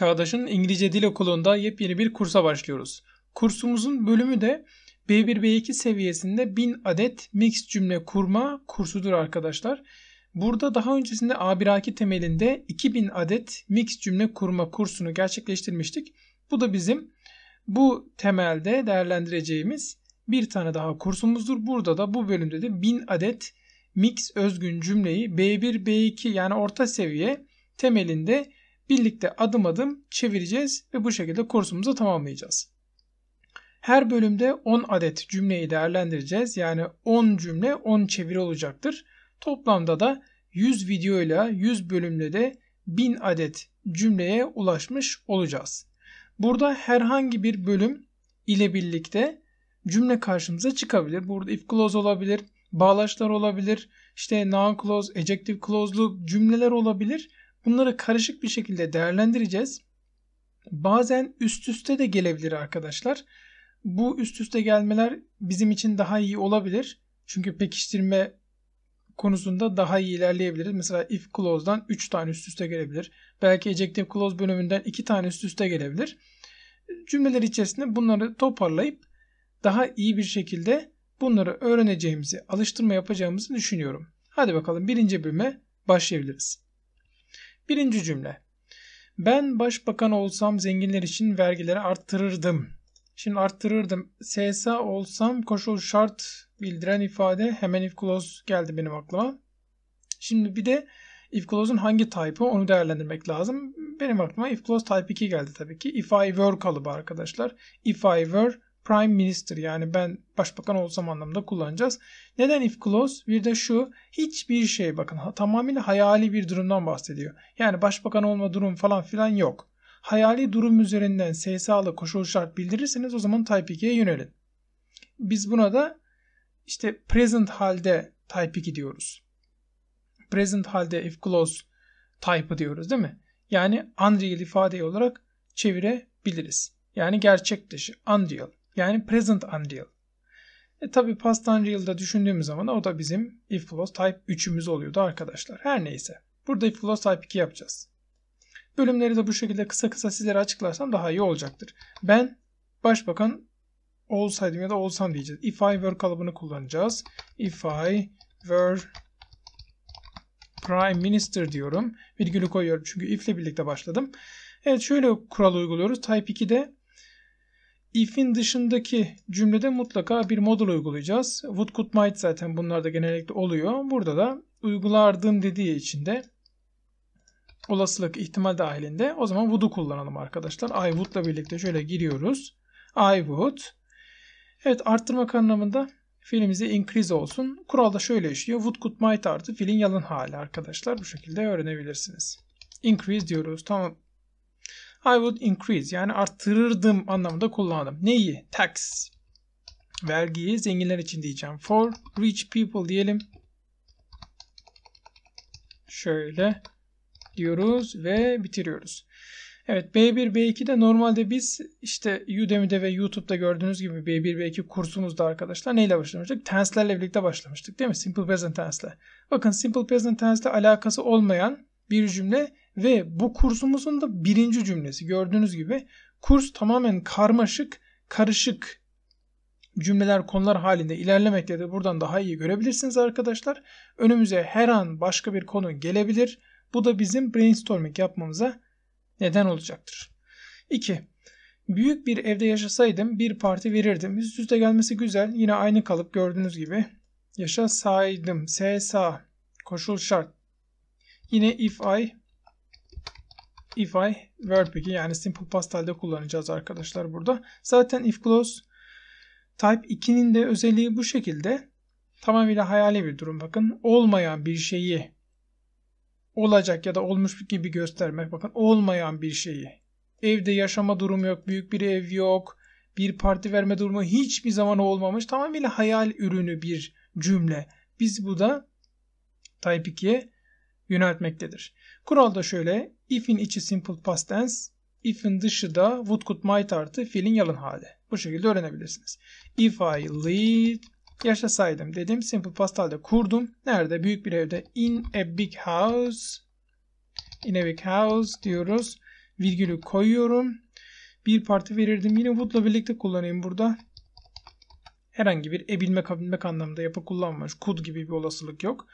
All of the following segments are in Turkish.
Çağdaş'ın İngilizce Dil Okulu'nda yepyeni bir kursa başlıyoruz. Kursumuzun bölümü de B1-B2 seviyesinde 1000 adet mix cümle kurma kursudur arkadaşlar. Burada daha öncesinde A1-A2 temelinde 2000 adet mix cümle kurma kursunu gerçekleştirmiştik. Bu da bizim bu temelde değerlendireceğimiz bir tane daha kursumuzdur. Burada da bu bölümde de 1000 adet mix özgün cümleyi B1-B2 yani orta seviye temelinde birlikte adım adım çevireceğiz ve bu şekilde kursumuzu tamamlayacağız. Her bölümde 10 adet cümleyi değerlendireceğiz. Yani 10 cümle 10 çeviri olacaktır. Toplamda da 100 videoyla 100 bölümle de 1000 adet cümleye ulaşmış olacağız. Burada herhangi bir bölüm ile birlikte cümle karşımıza çıkabilir. Burada if clause olabilir, bağlaçlar olabilir, işte noun clause, adjective clause'lu cümleler olabilir. Bunları karışık bir şekilde değerlendireceğiz. Bazen üst üste de gelebilir arkadaşlar. Bu üst üste gelmeler bizim için daha iyi olabilir. Çünkü pekiştirme konusunda daha iyi ilerleyebiliriz. Mesela if clause'dan 3 tane üst üste gelebilir. Belki ejective clause bölümünden 2 tane üst üste gelebilir. Cümleler içerisinde bunları toparlayıp daha iyi bir şekilde bunları öğreneceğimizi, alıştırma yapacağımızı düşünüyorum. Hadi bakalım birinci bölüme başlayabiliriz. Birinci cümle. Ben başbakan olsam zenginler için vergileri arttırırdım. Şimdi arttırırdım. SSA olsam koşul şart bildiren ifade hemen if clause geldi benim aklıma. Şimdi bir de if clause'un hangi type'ı onu değerlendirmek lazım. Benim aklıma if clause type 2 geldi tabii ki. If I were kalıbı arkadaşlar. If I were prime minister yani ben başbakan olsam anlamında kullanacağız. Neden if clause? Bir de şu hiçbir şey bakın tamamen hayali bir durumdan bahsediyor. Yani başbakan olma durum falan filan yok. Hayali durum üzerinden SSA'lı koşul şart bildirirseniz o zaman Type 2'ye yönelin. Biz buna da işte present halde Type 2 diyoruz. Present halde if clause type'ı diyoruz değil mi? Yani unreal ifade olarak çevirebiliriz. Yani gerçek dışı, unreal. Yani present unreal. E tabi past unreal'da düşündüğümüz zaman o da bizim if clause type 3'ümüz oluyordu arkadaşlar. Her neyse. Burada if clause type 2 yapacağız. Bölümleri de bu şekilde kısa kısa sizlere açıklarsam daha iyi olacaktır. Ben başbakan olsaydım ya da olsam diyeceğiz. If I were kalıbını kullanacağız. If I were Prime Minister diyorum. Virgülü koyuyorum çünkü if ile birlikte başladım. Evet şöyle kural uyguluyoruz. Type 2'de If'in dışındaki cümlede mutlaka bir model uygulayacağız. Would could might zaten bunlarda genellikle oluyor. Burada da uygulardım dediği için de olasılık ihtimal dahilinde o zaman would'u kullanalım arkadaşlar. I would'la birlikte şöyle giriyoruz. I would. Evet arttırmak anlamında fiilimize increase olsun. Kuralda şöyle işliyor. Would could might artı fiilin yalın hali arkadaşlar. Bu şekilde öğrenebilirsiniz. Increase diyoruz. Tamam I would increase yani arttırırdım anlamında kullandım. Neyi? Tax. Vergiyi zenginler için diyeceğim. For rich people diyelim. Şöyle diyoruz ve bitiriyoruz. Evet B1 b 2 de normalde biz işte Udemy'de ve YouTube'da gördüğünüz gibi B1 B2 kursumuzda arkadaşlar neyle başlamıştık? Tenslerle birlikte başlamıştık değil mi? Simple Present Tense'le. Bakın Simple Present Tense'le alakası olmayan bir cümle ve bu kursumuzun da birinci cümlesi gördüğünüz gibi kurs tamamen karmaşık, karışık cümleler, konular halinde ilerlemekte de buradan daha iyi görebilirsiniz arkadaşlar. Önümüze her an başka bir konu gelebilir. Bu da bizim brainstorming yapmamıza neden olacaktır. 2. Büyük bir evde yaşasaydım bir parti verirdim. Üst üste gelmesi güzel. Yine aynı kalıp gördüğünüz gibi. Yaşasaydım. SA. Koşul şart. Yine if I if I were peki yani simple past halde kullanacağız arkadaşlar burada. Zaten if clause type 2'nin de özelliği bu şekilde. Tamamıyla hayali bir durum bakın. Olmayan bir şeyi olacak ya da olmuş gibi göstermek. Bakın olmayan bir şeyi. Evde yaşama durumu yok, büyük bir ev yok, bir parti verme durumu hiçbir zaman olmamış. Tamamıyla hayal ürünü bir cümle. Biz bu da Type 2'ye yöneltmektedir. Kural da şöyle. If'in içi simple past tense, if'in dışı da would could might artı fiilin yalın hali. Bu şekilde öğrenebilirsiniz. If I lived yaşasaydım dedim. Simple past halde kurdum. Nerede? Büyük bir evde. In a big house. In a big house diyoruz. Virgülü koyuyorum. Bir parti verirdim. Yine wouldla birlikte kullanayım burada herhangi bir ebilmek kabilmek anlamında yapı kullanmamış. Could gibi bir olasılık yok.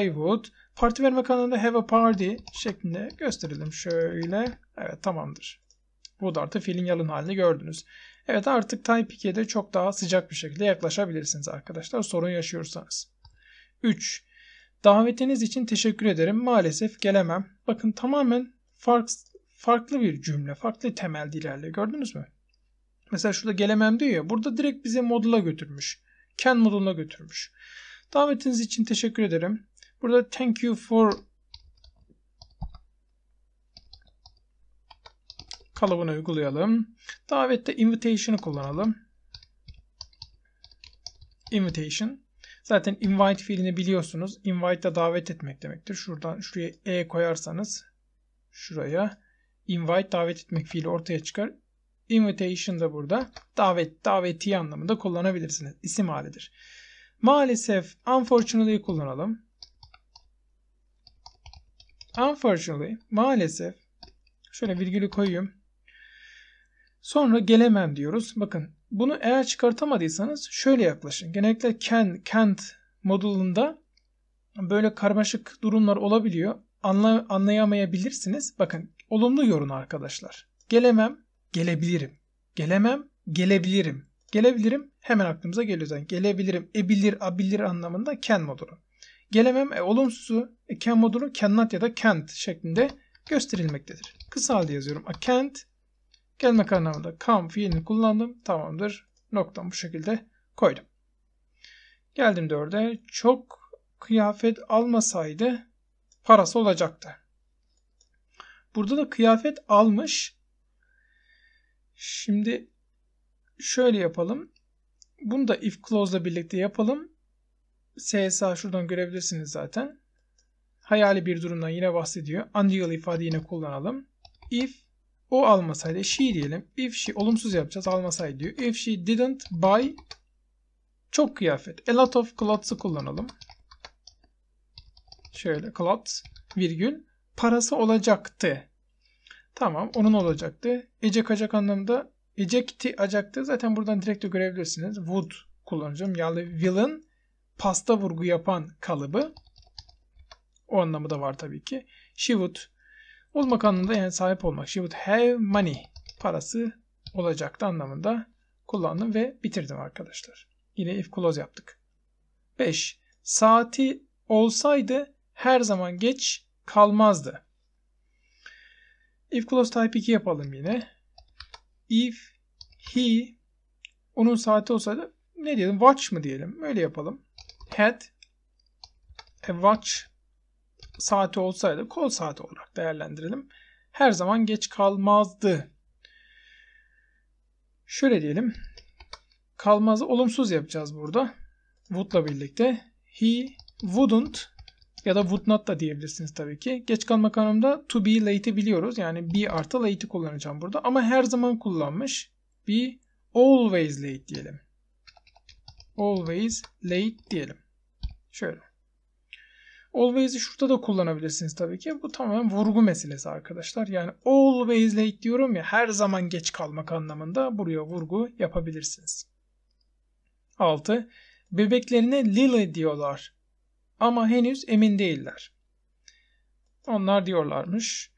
I would. Parti vermek anlamında have a party şeklinde gösterelim. Şöyle. Evet tamamdır. Bu da artık fiilin yalın halini gördünüz. Evet artık Type 2'ye de çok daha sıcak bir şekilde yaklaşabilirsiniz arkadaşlar sorun yaşıyorsanız. 3. Davetiniz için teşekkür ederim. Maalesef gelemem. Bakın tamamen fark, farklı bir cümle, farklı temel dilerle gördünüz mü? Mesela şurada gelemem diyor ya. Burada direkt bize modula götürmüş. Can moduluna götürmüş. Davetiniz için teşekkür ederim. Burada thank you for kalıbını uygulayalım. Davette invitation'ı kullanalım. Invitation. Zaten invite fiilini biliyorsunuz. Invite da davet etmek demektir. Şuradan şuraya e koyarsanız şuraya invite davet etmek fiili ortaya çıkar. Invitation da burada davet, davetiye anlamında kullanabilirsiniz. İsim halidir. Maalesef unfortunately kullanalım. Unfortunately maalesef şöyle virgülü koyayım. Sonra gelemem diyoruz. Bakın bunu eğer çıkartamadıysanız şöyle yaklaşın. Genellikle can, can't modulunda böyle karmaşık durumlar olabiliyor. Anla, anlayamayabilirsiniz. Bakın olumlu yorun arkadaşlar. Gelemem gelebilirim. Gelemem, gelebilirim. Gelebilirim hemen aklımıza geliyor zaten. Gelebilirim, ebilir, abilir anlamında can modunu. Gelemem e, olumsuzu e, can modunu cannot ya da can't şeklinde gösterilmektedir. Kısa halde yazıyorum. A can't gelmek anlamında come fiilini kullandım. Tamamdır. Noktam bu şekilde koydum. Geldim dörde. Çok kıyafet almasaydı parası olacaktı. Burada da kıyafet almış Şimdi şöyle yapalım. Bunu da if clause'la birlikte yapalım. CSA şuradan görebilirsiniz zaten. Hayali bir durumdan yine bahsediyor. Unreal ifade yine kullanalım. If o almasaydı she diyelim. If she olumsuz yapacağız almasaydı diyor. If she didn't buy çok kıyafet. A lot of clothes'ı kullanalım. Şöyle clothes virgül parası olacaktı. Tamam onun olacaktı. Ecek acak anlamında ejecti acaktı. Zaten buradan direkt de görebilirsiniz. Would kullanacağım. Yani will'ın pasta vurgu yapan kalıbı. O anlamı da var tabii ki. She would olmak anlamında yani sahip olmak. She would have money. Parası olacaktı anlamında kullandım ve bitirdim arkadaşlar. Yine if clause yaptık. 5. Saati olsaydı her zaman geç kalmazdı. If clause type 2 yapalım yine. If he onun saati olsaydı ne diyelim watch mı diyelim öyle yapalım. Had a watch saati olsaydı kol saati olarak değerlendirelim. Her zaman geç kalmazdı. Şöyle diyelim. Kalmazı olumsuz yapacağız burada. Would'la birlikte. He wouldn't ya da would not da diyebilirsiniz tabii ki. Geç kalma kanununda to be late'i biliyoruz. Yani be artı late'i kullanacağım burada. Ama her zaman kullanmış. Be always late diyelim. Always late diyelim. Şöyle. Always'i şurada da kullanabilirsiniz tabii ki. Bu tamamen vurgu meselesi arkadaşlar. Yani always late diyorum ya her zaman geç kalmak anlamında buraya vurgu yapabilirsiniz. 6. Bebeklerine Lily diyorlar. Ama henüz emin değiller. Onlar diyorlarmış.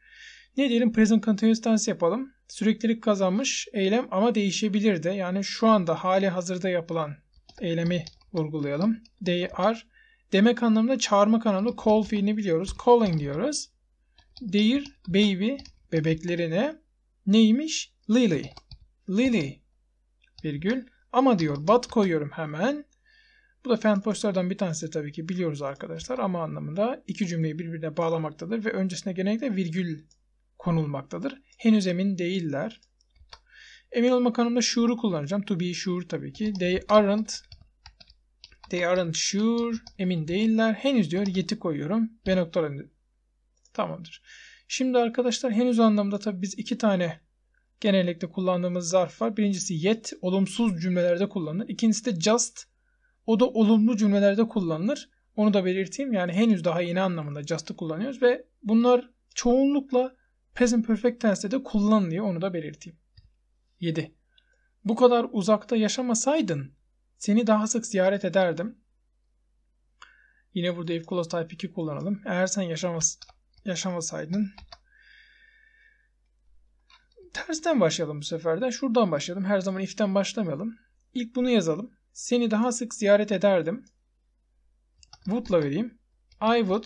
Ne diyelim present continuous tense yapalım. Süreklilik kazanmış eylem ama değişebilir de. Yani şu anda hali hazırda yapılan eylemi vurgulayalım. They are demek anlamında çağırmak anlamında call fiilini biliyoruz. Calling diyoruz. Dear baby bebeklerine neymiş? Lily. Lily virgül ama diyor bat koyuyorum hemen. Bu da fan postlardan bir tanesi tabii ki biliyoruz arkadaşlar ama anlamında iki cümleyi birbirine bağlamaktadır ve öncesine genellikle virgül konulmaktadır. Henüz emin değiller. Emin olmak anlamında sure'u kullanacağım. To be sure tabii ki. They aren't They aren't sure. Emin değiller. Henüz diyor yeti koyuyorum. Ve noktalarını Tamamdır. Şimdi arkadaşlar henüz anlamda tabii biz iki tane genellikle kullandığımız zarf var. Birincisi yet olumsuz cümlelerde kullanılır. İkincisi de just o da olumlu cümlelerde kullanılır. Onu da belirteyim. Yani henüz daha yeni anlamında just'ı kullanıyoruz ve bunlar çoğunlukla present perfect tense'de de kullanılıyor. Onu da belirteyim. 7. Bu kadar uzakta yaşamasaydın seni daha sık ziyaret ederdim. Yine burada if clause type 2 kullanalım. Eğer sen yaşamas yaşamasaydın tersten başlayalım bu seferden. Şuradan başlayalım. Her zaman if'ten başlamayalım. İlk bunu yazalım. Seni daha sık ziyaret ederdim. Would'la vereyim. I would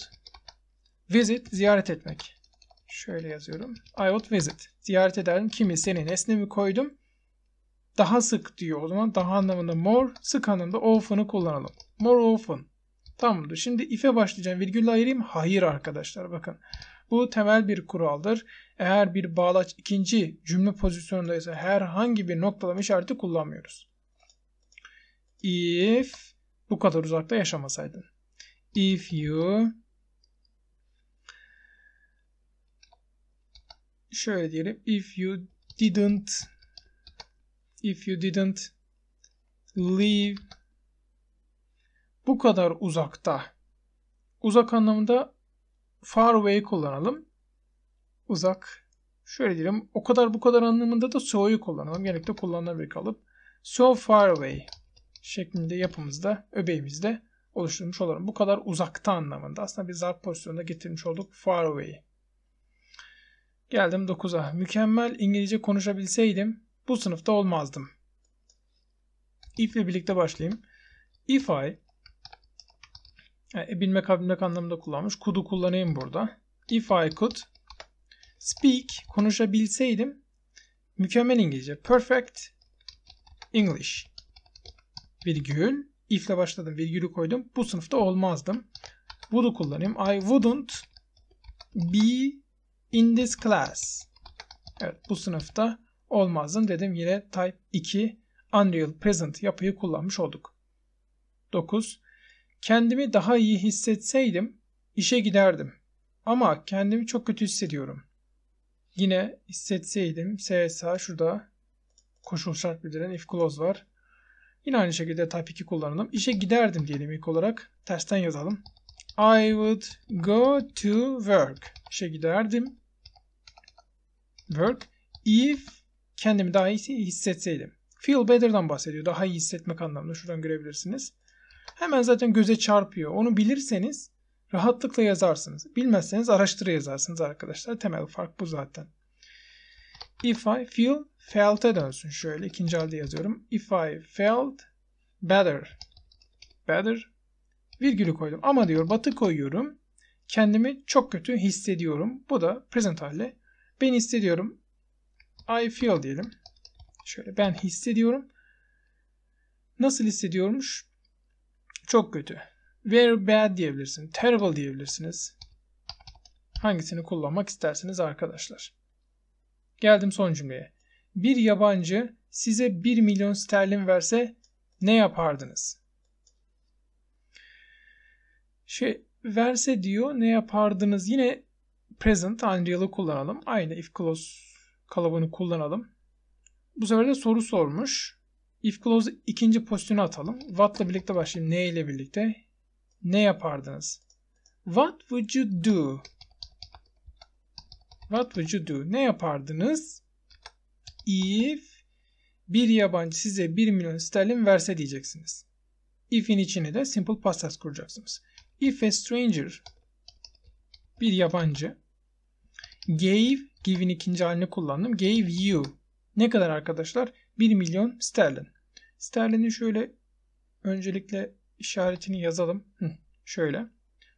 visit ziyaret etmek. Şöyle yazıyorum. I would visit. Ziyaret ederdim. Kimi? Seni. Nesne koydum? Daha sık diyor. O zaman daha anlamında more, sık anlamda often'ı kullanalım. More often. Tamamdır. Şimdi if'e başlayacağım. Virgülle ayırayım. Hayır arkadaşlar bakın. Bu temel bir kuraldır. Eğer bir bağlaç ikinci cümle pozisyonundaysa herhangi bir noktalama işareti kullanmıyoruz if bu kadar uzakta yaşamasaydın. If you şöyle diyelim if you didn't if you didn't live bu kadar uzakta uzak anlamında far away kullanalım. Uzak şöyle diyelim o kadar bu kadar anlamında da so'yu kullanalım. Genellikle kullanılan bir kalıp. So far away şeklinde yapımızda, öbeğimizde oluşturmuş olurum. Bu kadar uzakta anlamında. Aslında bir zarf pozisyonuna getirmiş olduk far away'i. Geldim 9'a. Mükemmel İngilizce konuşabilseydim bu sınıfta olmazdım. If ile birlikte başlayayım. If I yani e, bilmek bilmek anlamında kullanmış. Could'u kullanayım burada. If I could speak konuşabilseydim mükemmel İngilizce. Perfect English virgül if'le başladım virgülü koydum. Bu sınıfta olmazdım. Would'u kullanayım. I wouldn't be in this class. Evet bu sınıfta olmazdım dedim. Yine type 2 Unreal Present yapıyı kullanmış olduk. 9. Kendimi daha iyi hissetseydim işe giderdim. Ama kendimi çok kötü hissediyorum. Yine hissetseydim SSH şurada koşul şart bildiren if clause var. Yine aynı şekilde type 2 kullanalım. İşe giderdim diyelim ilk olarak. testten yazalım. I would go to work. İşe giderdim. Work. If kendimi daha iyi hissetseydim. Feel better'dan bahsediyor. Daha iyi hissetmek anlamında. Şuradan görebilirsiniz. Hemen zaten göze çarpıyor. Onu bilirseniz rahatlıkla yazarsınız. Bilmezseniz araştırı yazarsınız arkadaşlar. Temel fark bu zaten. If I feel felt'e dönsün şöyle. ikinci halde yazıyorum. If I felt better. Better. Virgülü koydum. Ama diyor batı koyuyorum. Kendimi çok kötü hissediyorum. Bu da present halde. Ben hissediyorum. I feel diyelim. Şöyle ben hissediyorum. Nasıl hissediyormuş? Çok kötü. Very bad diyebilirsin. Terrible diyebilirsiniz. Hangisini kullanmak istersiniz arkadaşlar. Geldim son cümleye. Bir yabancı size 1 milyon sterlin verse ne yapardınız? Şey, verse diyor ne yapardınız? Yine present unreal'ı kullanalım. Aynı if clause kalıbını kullanalım. Bu sefer de soru sormuş. If clause ikinci pozisyonu atalım. What'la birlikte başlayayım. Ne ile birlikte? Ne yapardınız? What would you do? What would you do? Ne yapardınız? If bir yabancı size 1 milyon sterlin verse diyeceksiniz. If'in içine de simple past tense kuracaksınız. If a stranger bir yabancı gave give'in ikinci halini kullandım. Gave you ne kadar arkadaşlar? 1 milyon sterlin. Sterlin'i şöyle öncelikle işaretini yazalım. Hı, şöyle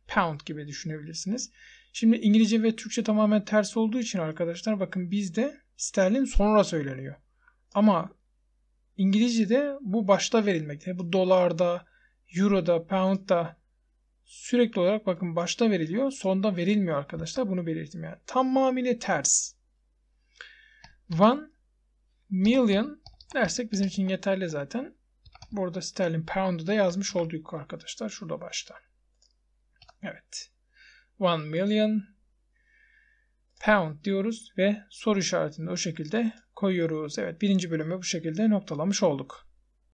pound gibi düşünebilirsiniz. Şimdi İngilizce ve Türkçe tamamen ters olduğu için arkadaşlar bakın bizde sterlin sonra söyleniyor. Ama İngilizce'de bu başta verilmekte. Bu dolarda, euroda, poundda sürekli olarak bakın başta veriliyor, sonda verilmiyor arkadaşlar. Bunu belirttim yani. Tamamıyla ters. One million dersek bizim için yeterli zaten. Burada sterlin pound'u da yazmış olduk arkadaşlar. Şurada başta. Evet. 1 million pound diyoruz ve soru işaretini o şekilde koyuyoruz. Evet birinci bölümü bu şekilde noktalamış olduk.